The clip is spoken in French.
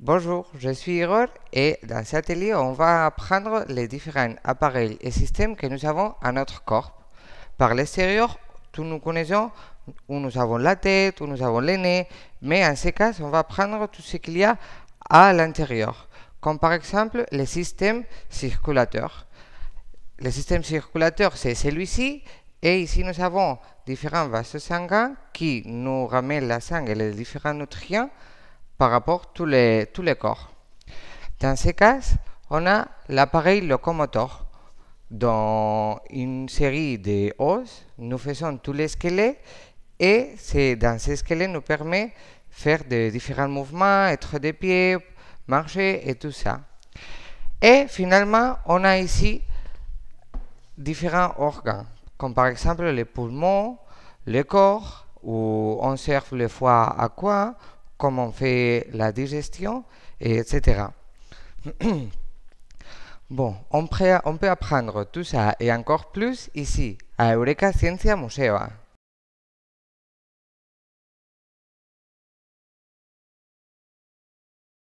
Bonjour, je suis Igor et dans cet atelier, on va apprendre les différents appareils et systèmes que nous avons à notre corps. Par l'extérieur, tout nous connaissons où nous avons la tête, où nous avons les nez, mais en ce cas, on va prendre tout ce qu'il y a à l'intérieur, comme par exemple les systèmes circulateurs. Le système circulateur, c'est celui-ci, et ici, nous avons différents vases sanguins qui nous ramènent la sang et les différents nutriments par rapport à tous les, corps. Dans ces cas, on a l'appareil locomoteur. Dans une série de os, nous faisons tous les squelettes et c'est dans ces squelettes nous permet de faire de différents mouvements, être des pieds, marcher et tout ça. Et finalement, on a ici différents organes, comme par exemple les poumons, le corps, où on sert le foie à quoi, comment on fait la digestion, etc. Bon, on, peut apprendre tout ça et encore plus ici, à Eureka Ciencia Museo.